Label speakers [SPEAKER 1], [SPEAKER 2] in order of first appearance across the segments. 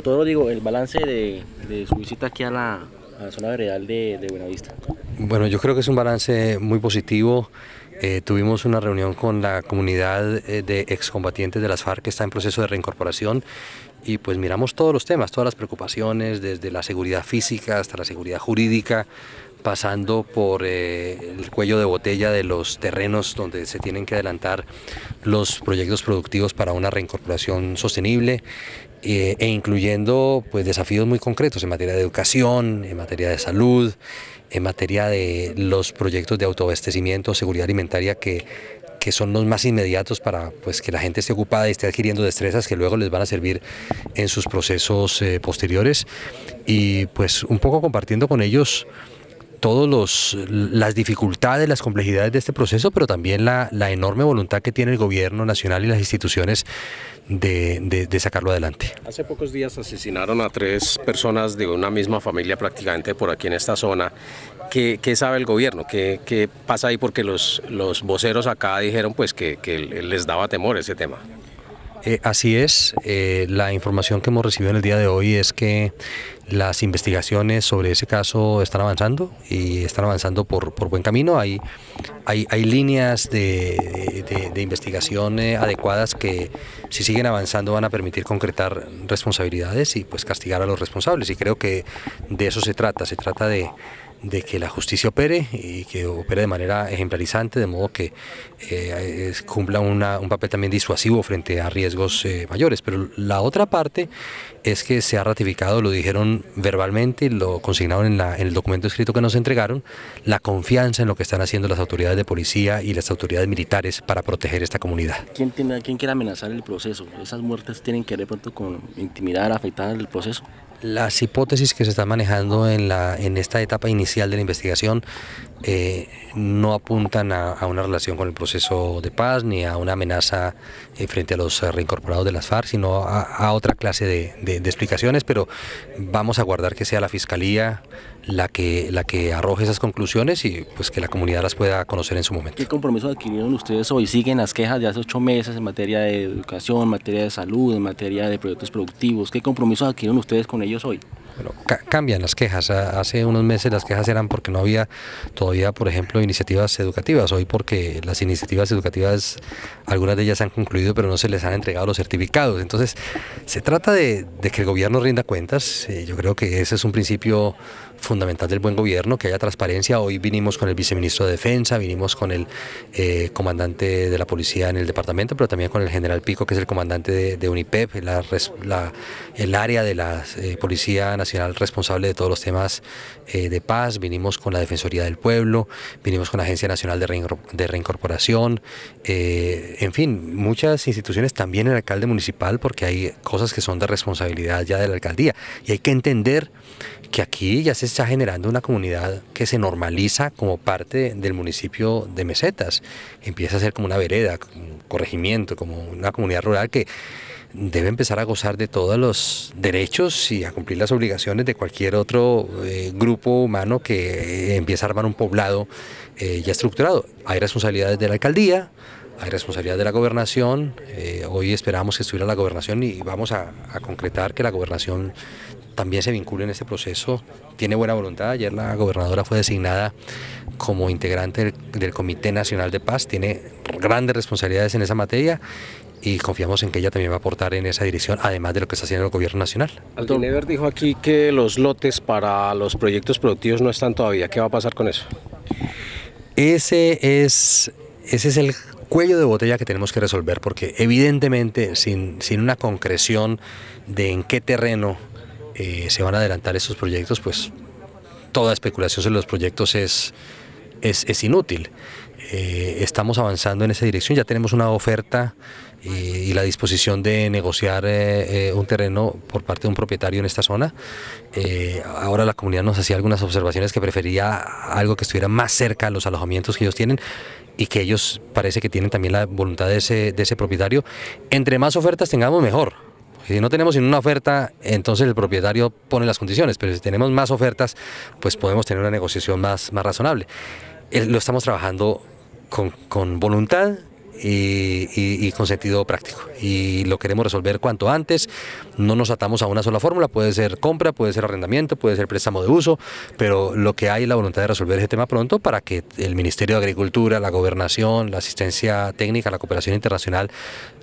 [SPEAKER 1] Doctor, digo, el balance de, su visita aquí a la, zona veredal de, de Buenavista. Bueno, yo creo que es un balance muy positivo. Eh, tuvimos una reunión con la comunidad eh, de excombatientes de las FARC que está en proceso de reincorporación y pues miramos todos los temas, todas las preocupaciones, desde la seguridad física hasta la seguridad jurídica, pasando por eh, el cuello de botella de los terrenos donde se tienen que adelantar los proyectos productivos para una reincorporación sostenible eh, e incluyendo pues, desafíos muy concretos en materia de educación, en materia de salud, en materia de los proyectos de autoabastecimiento, seguridad alimentaria que que son los más inmediatos para pues, que la gente esté ocupada y esté adquiriendo destrezas que luego les van a servir en sus procesos eh, posteriores y pues un poco compartiendo con ellos todas las dificultades, las complejidades de este proceso, pero también la, la, enorme voluntad que tiene el gobierno nacional y las instituciones de, de, de, sacarlo adelante. Hace pocos días asesinaron a tres personas de una misma familia prácticamente por aquí en esta zona. ¿Qué, qué sabe el gobierno? ¿Qué, ¿Qué, pasa ahí? Porque los, los voceros acá dijeron pues que, que les daba temor ese tema. Eh, así es, eh, la información que hemos recibido en el día de hoy es que las investigaciones sobre ese caso están avanzando y están avanzando por, buen camino. Hay, hay, hay líneas de, de investigación eh, adecuadas que si siguen avanzando van a permitir concretar responsabilidades y pues castigar a los responsables. Y creo que de eso se trata, se trata de de que la justicia opere y que opere de manera ejemplarizante, de modo que eh, cumpla un papel también disuasivo frente a riesgos eh, mayores. Pero la otra parte es que se ha ratificado, lo dijeron verbalmente lo consignaron en, el documento escrito que nos entregaron, la confianza en lo que están haciendo las autoridades de policía y las autoridades militares para proteger esta comunidad. ¿Quién, tiene, quiere amenazar el proceso? ¿Esas muertes tienen que ver pronto con intimidar, afectar el proceso? Las hipótesis que se están manejando en, la, en esta etapa inicial de la investigación eh, no apuntan a, una relación con el proceso de paz ni a una amenaza eh, frente a los eh, reincorporados de las FARC, sino a, otra clase de, de explicaciones, pero vamos a guardar que sea la Fiscalía la que, la que arroje esas conclusiones y pues que la comunidad las pueda conocer en su momento. ¿Qué compromiso adquirieron ustedes hoy? ¿Siguen las quejas de hace ocho meses en materia de educación, en materia de salud, en materia de proyectos productivos? ¿Qué compromiso adquirieron ustedes con ellos hoy? Bueno, cambian las quejas. Hace unos meses las quejas eran porque no había todavía, por ejemplo, iniciativas educativas. Hoy porque las iniciativas educativas, algunas de ellas han concluido, pero no se les han entregado los certificados. Entonces, se trata de, que el gobierno rinda cuentas. Eh, yo creo que ese es un principio fundamental del buen gobierno, que haya transparencia. Hoy vinimos con el viceministro de Defensa, vinimos con el eh, comandante de la policía en el departamento, pero también con el general Pico, que es el comandante de, UNIPEP, el área de la eh, Policía Nacional responsable de todos los temas eh, de paz. Vinimos con la Defensoría del Pueblo, vinimos con la Agencia Nacional de, de Reincorporación, en fin, muchas instituciones, también el alcalde municipal, porque hay cosas que son de responsabilidad ya de la alcaldía y hay que entender que aquí ya se está generando una comunidad que se normaliza como parte del municipio de Mesetas. Empieza a ser como una vereda, un corregimiento, como una comunidad rural que debe empezar a gozar de todos los derechos y a cumplir las obligaciones de cualquier otro eh, grupo humano que eh, empieza a armar un poblado eh, ya estructurado. Hay responsabilidades de la alcaldía, hay responsabilidades de la gobernación. hoy esperamos que estuviera la gobernación y vamos a, concretar que la gobernación también se vincula en este proceso. Tiene buena voluntad. Ayer la gobernadora fue designada como integrante del, Comité Nacional de Paz. Tiene grandes responsabilidades en esa materia y confiamos en que ella también va a aportar en esa dirección, además de lo que está haciendo el gobierno nacional. Aldinever dijo aquí que los lotes para los proyectos productivos no están todavía. ¿Qué va a pasar con eso? Ese es, ese es el cuello de botella que tenemos que resolver, porque evidentemente sin, sin una concreción de en qué terreno eh, se van a adelantar estos proyectos, pues toda especulación sobre los proyectos es, es, inútil. Eh, estamos avanzando en esa dirección, ya tenemos una oferta eh, y, la disposición de negociar un terreno por parte de un propietario en esta zona. ahora la comunidad nos hacía algunas observaciones que prefería algo que estuviera más cerca de los alojamientos que ellos tienen y que ellos parece que tienen también la voluntad de ese propietario. Entre más ofertas tengamos, mejor si no tenemos en una oferta, entonces el propietario pone las condiciones, pero si tenemos más ofertas, pues podemos tener una negociación más, más razonable. Eh, lo estamos trabajando con, con voluntad, y, con sentido práctico. Y lo queremos resolver cuanto antes. No nos atamos a una sola fórmula, puede ser compra, puede ser arrendamiento, puede ser préstamo de uso, pero lo que hay es la voluntad de resolver ese tema pronto para que el Ministerio de Agricultura, la Gobernación, la asistencia técnica, la cooperación internacional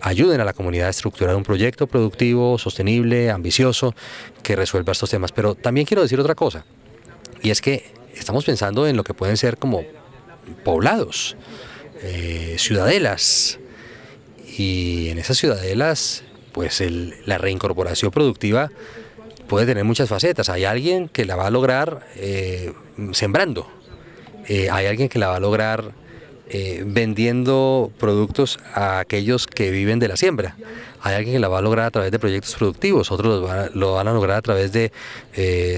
[SPEAKER 1] ayuden a la comunidad a estructurar un proyecto productivo, sostenible, ambicioso, que resuelva estos temas. Pero también quiero decir otra cosa, y es que estamos pensando en lo que pueden ser como poblados. Eh, ciudadelas. Y en esas ciudadelas, pues la reincorporación productiva puede tener muchas facetas. Hay alguien que la va a lograr eh, sembrando, eh, hay alguien que la va a lograr vendiendo productos a aquellos que viven de la siembra. Hay alguien que la va a lograr a través de proyectos productivos, otros lo, van a lograr a través de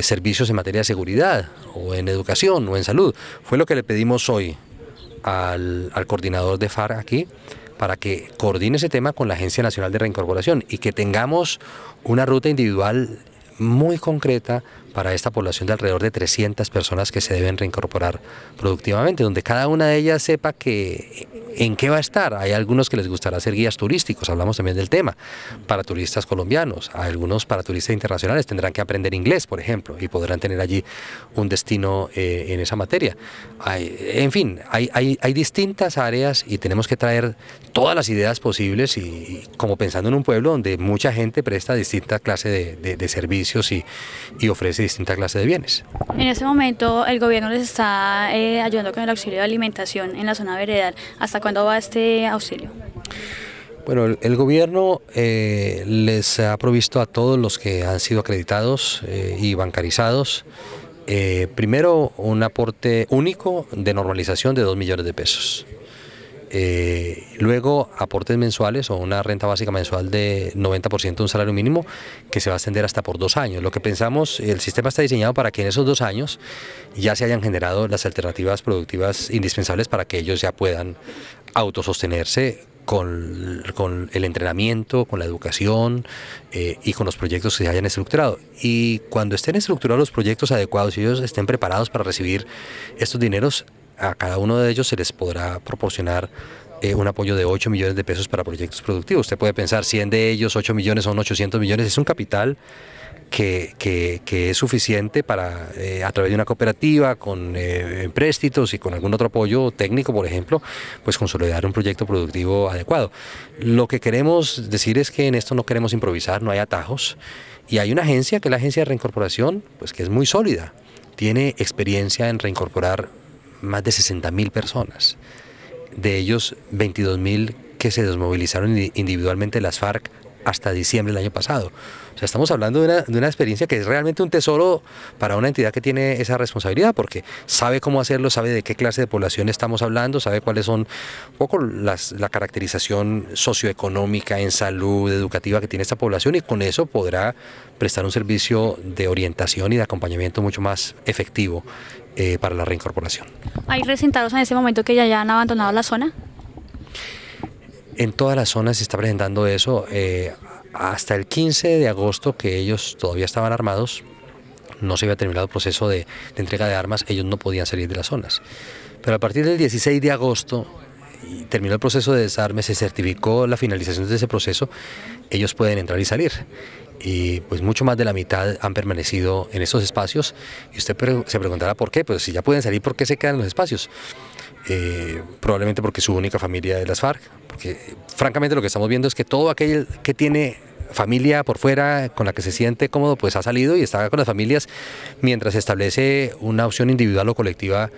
[SPEAKER 1] servicios en materia de seguridad, o en educación, o en salud. Fue lo que le pedimos hoy al, coordinador de FARC aquí para que coordine ese tema con la Agencia Nacional de Reincorporación y que tengamos una ruta individual muy concreta para esta población de alrededor de 300 personas que se deben reincorporar productivamente, donde cada una de ellas sepa que en qué va a estar. Hay algunos que les gustará ser guías turísticos, hablamos también del tema, para turistas colombianos, algunos para turistas internacionales tendrán que aprender inglés, por ejemplo, y podrán tener allí un destino eh, en esa materia. en fin, hay, distintas áreas y tenemos que traer todas las ideas posibles y, como pensando en un pueblo donde mucha gente presta distintas clases de, servicios y, y ofrece distinta clase de bienes. En este momento el gobierno les está eh, ayudando con el auxilio de alimentación en la zona veredal. ¿Hasta cuándo va este auxilio? Bueno, el, gobierno eh, les ha provisto a todos los que han sido acreditados eh, y bancarizados, primero un aporte único de normalización de 2 millones de pesos. Eh, luego aportes mensuales o una renta básica mensual de 90% de un salario mínimo que se va a extender hasta por dos años. Lo que pensamos, el sistema está diseñado para que en esos dos años ya se hayan generado las alternativas productivas indispensables para que ellos ya puedan autosostenerse con, con, el entrenamiento, con la educación eh, y con los proyectos que se hayan estructurado. Y cuando estén estructurados los proyectos adecuados y ellos estén preparados para recibir estos dineros, a cada uno de ellos se les podrá proporcionar eh, un apoyo de 8 millones de pesos para proyectos productivos. Usted puede pensar, 100 de ellos, 8 millones son 800 millones, es un capital que, es suficiente para, eh, a través de una cooperativa, con eh, préstitos y con algún otro apoyo técnico, por ejemplo, pues consolidar un proyecto productivo adecuado. Lo que queremos decir es que en esto no queremos improvisar, no hay atajos, y hay una agencia, que es la agencia de reincorporación, pues que es muy sólida, tiene experiencia en reincorporar más de 60.000 personas. De ellos, 22.000 que se desmovilizaron individualmente las FARC hasta diciembre del año pasado. O sea, estamos hablando de una, experiencia que es realmente un tesoro para una entidad que tiene esa responsabilidad, porque sabe cómo hacerlo, sabe de qué clase de población estamos hablando, sabe cuáles son un poco la caracterización socioeconómica, en salud, educativa que tiene esta población y con eso podrá prestar un servicio de orientación y de acompañamiento mucho más efectivo eh, para la reincorporación. ¿Hay recintados en ese momento que ya han abandonado la zona? En todas las zonas se está presentando eso. Eh, hasta el 15 de agosto, que ellos todavía estaban armados, no se había terminado el proceso de, entrega de armas, ellos no podían salir de las zonas. Pero a partir del 16 de agosto terminó el proceso de desarme, se certificó la finalización de ese proceso, ellos pueden entrar y salir. Y pues mucho más de la mitad han permanecido en esos espacios. Y usted se preguntará por qué, pues si ya pueden salir, ¿por qué se quedan en los espacios? Eh, probablemente porque su única familia es las FARC, porque francamente lo que estamos viendo es que todo aquel que tiene familia por fuera con la que se siente cómodo, pues ha salido y está con las familias mientras se establece una opción individual o colectiva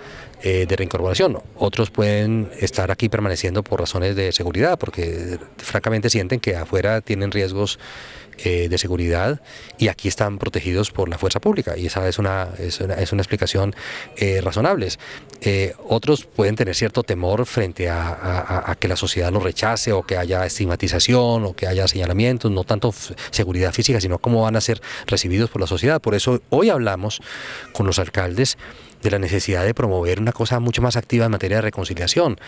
[SPEAKER 1] eh, de reincorporación. Otros pueden estar aquí permaneciendo por razones de seguridad, porque francamente sienten que afuera tienen riesgos eh, de seguridad y aquí están protegidos por la fuerza pública y esa es una, es una, explicación eh, razonable. Eh, otros pueden tener cierto temor frente a, a, que la sociedad los rechace o que haya estigmatización o que haya señalamientos, no tanto seguridad física, sino cómo van a ser recibidos por la sociedad. Por eso hoy hablamos con los alcaldes de la necesidad de promover una cosa mucho más activa en materia de reconciliación,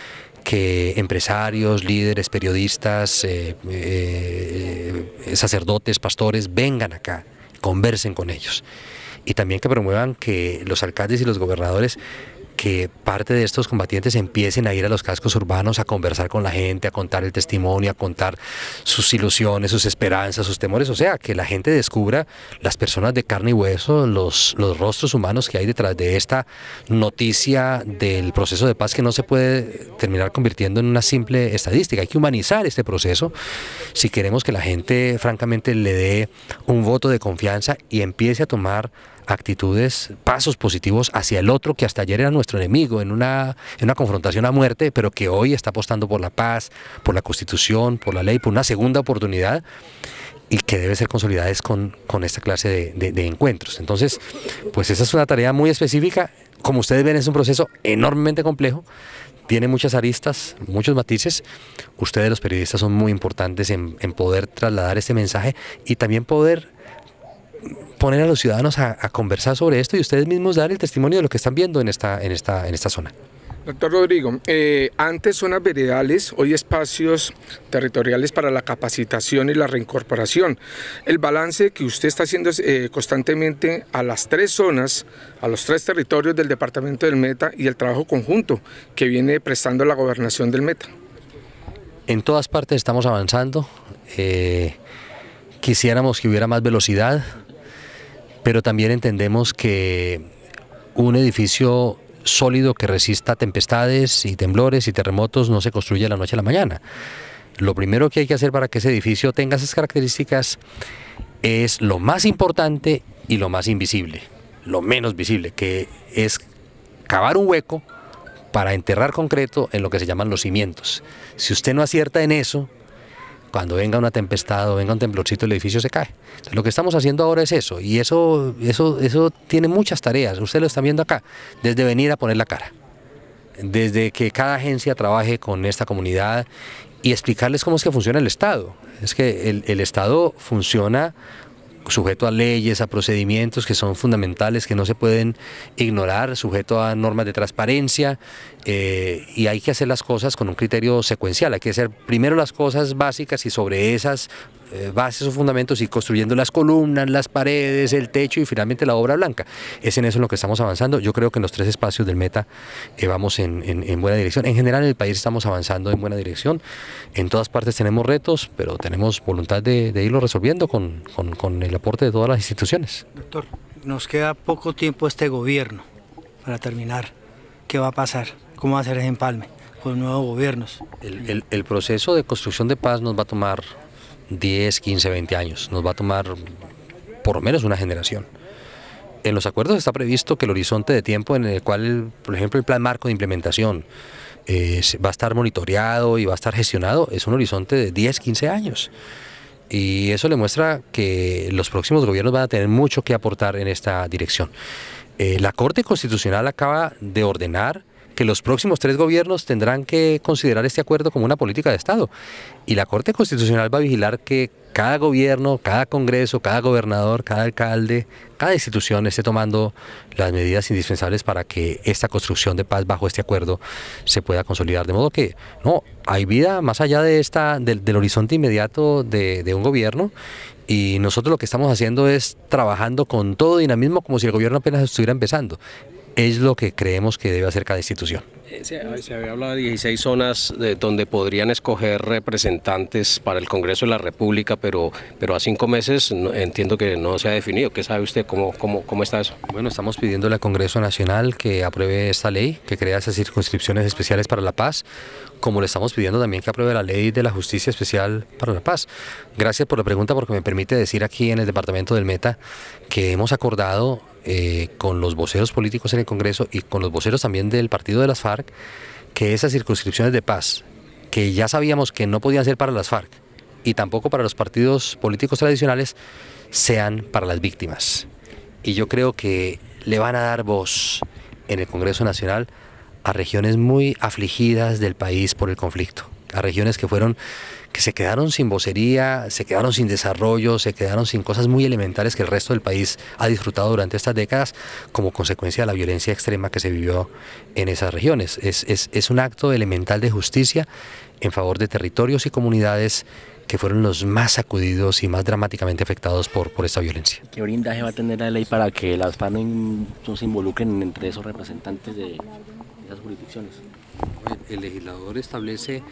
[SPEAKER 1] que empresarios, líderes, periodistas, eh, eh, eh, sacerdotes, pastores vengan acá, conversen con ellos. Y también que promuevan que los alcaldes y los gobernadores que parte de estos combatientes empiecen a ir a los cascos urbanos a conversar con la gente, a contar el testimonio, a contar sus ilusiones, sus esperanzas, sus temores, o sea, que la gente descubra las personas de carne y hueso, los, los rostros humanos que hay detrás de esta noticia del proceso de paz que no se puede terminar convirtiendo en una simple estadística, hay que humanizar este proceso si queremos que la gente francamente le dé un voto de confianza y empiece a tomar actitudes, pasos positivos hacia el otro que hasta ayer era nuestro enemigo, en una, una confrontación a muerte, pero que hoy está apostando por la paz, por la constitución, por la ley, por una segunda oportunidad y que debe ser consolidada con, con esta clase de, encuentros. Entonces, pues esa es una tarea muy específica. Como ustedes ven, es un proceso enormemente complejo, tiene muchas aristas, muchos matices. Ustedes los periodistas son muy importantes en, en, poder trasladar este mensaje y también poder poner a los ciudadanos a, conversar sobre esto y ustedes mismos dar el testimonio de lo que están viendo en esta, en esta, en esta zona. Doctor Rodrigo, eh, antes zonas veredales, hoy espacios territoriales para la capacitación y la reincorporación. El balance que usted está haciendo eh, constantemente a las tres zonas, a los tres territorios del departamento del Meta y el trabajo conjunto que viene prestando la gobernación del Meta. En todas partes estamos avanzando. Eh, quisiéramos que hubiera más velocidad pero también entendemos que un edificio sólido que resista tempestades y temblores y terremotos no se construye de la noche a la mañana. Lo primero que hay que hacer para que ese edificio tenga esas características es lo más importante y lo más invisible, lo menos visible, que es cavar un hueco para enterrar concreto en lo que se llaman los cimientos. Si usted no acierta en eso, cuando venga una tempestad o venga un temblorcito el edificio se cae. lo que estamos haciendo ahora es eso y eso, eso, eso tiene muchas tareas. Ustedes lo están viendo acá, desde venir a poner la cara, desde que cada agencia trabaje con esta comunidad y explicarles cómo es que funciona el Estado. Es que el Estado funciona sujeto a leyes, a procedimientos que son fundamentales, que no se pueden ignorar, sujeto a normas de transparencia eh, y hay que hacer las cosas con un criterio secuencial, hay que hacer primero las cosas básicas y sobre esas eh, bases o fundamentos, y construyendo las columnas, las paredes, el techo y finalmente la obra blanca. Es en eso en lo que estamos avanzando. Yo creo que en los tres espacios del meta eh, vamos en, buena dirección. En general en el país estamos avanzando en buena dirección. En todas partes tenemos retos, pero tenemos voluntad de, irlo resolviendo con, el aporte de todas las instituciones. Doctor, nos queda poco tiempo este gobierno para terminar. ¿Qué va a pasar? ¿Cómo va a ser el empalme? con nuevos gobiernos. el, proceso de construcción de paz nos va a tomar 10, 15, 20 años. Nos va a tomar por lo menos una generación. En los acuerdos está previsto que el horizonte de tiempo en el cual, por ejemplo, el plan marco de implementación eh, va a estar monitoreado y va a estar gestionado es un horizonte de 10, 15 años. Y eso le muestra que los próximos gobiernos van a tener mucho que aportar en esta dirección. Eh, la Corte Constitucional acaba de ordenar que los próximos tres gobiernos tendrán que considerar este acuerdo como una política de Estado. Y la Corte Constitucional va a vigilar que cada gobierno, cada Congreso, cada gobernador, cada alcalde, cada institución esté tomando las medidas indispensables para que esta construcción de paz bajo este acuerdo se pueda consolidar. De modo que, no, hay vida más allá de esta, del, horizonte inmediato de, de un gobierno y nosotros lo que estamos haciendo es trabajando con todo dinamismo como si el gobierno apenas estuviera empezando es lo que creemos que debe hacer cada institución. Eh, se, había hablado de 16 zonas donde podrían escoger representantes para el Congreso de la República, pero, pero a cinco meses entiendo que no se ha definido. ¿Qué sabe usted? ¿Cómo, cómo, está eso? Bueno, estamos pidiendo al Congreso Nacional que apruebe esta ley, que crea esas circunscripciones especiales para la paz, como le estamos pidiendo también que apruebe la ley de la justicia especial para la paz. Gracias por la pregunta porque me permite decir aquí en el departamento del Meta que hemos acordado eh, con los voceros políticos en el Congreso y con los voceros también del partido de las FARC que esas circunscripciones de paz, que ya sabíamos que no podían ser para las FARC y tampoco para los partidos políticos tradicionales, sean para las víctimas. Y yo creo que le van a dar voz en el Congreso Nacional a regiones muy afligidas del país por el conflicto, a regiones que fueron que se quedaron sin vocería, se quedaron sin desarrollo, se quedaron sin cosas muy elementales que el resto del país ha disfrutado durante estas décadas como consecuencia de la violencia extrema que se vivió en esas regiones. Es, un acto elemental de justicia en favor de territorios y comunidades que fueron los más sacudidos y más dramáticamente afectados por, por esta violencia. ¿Qué brindaje va a tener la ley para que las FARC no se involucren entre esos representantes de, jurisdicciones. El legislador establece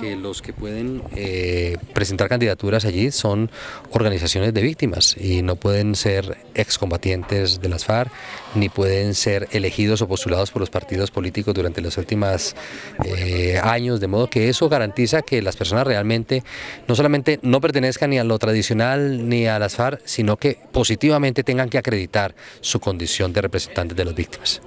[SPEAKER 1] que los que pueden eh, presentar candidaturas allí son organizaciones de víctimas y no pueden ser excombatientes de las FARC, ni pueden ser elegidos o postulados por los partidos políticos durante los últimos eh, años, de modo que eso garantiza que las personas realmente no solamente no pertenezcan ni a lo tradicional ni a las FARC, sino que positivamente tengan que acreditar su condición de representantes de las víctimas.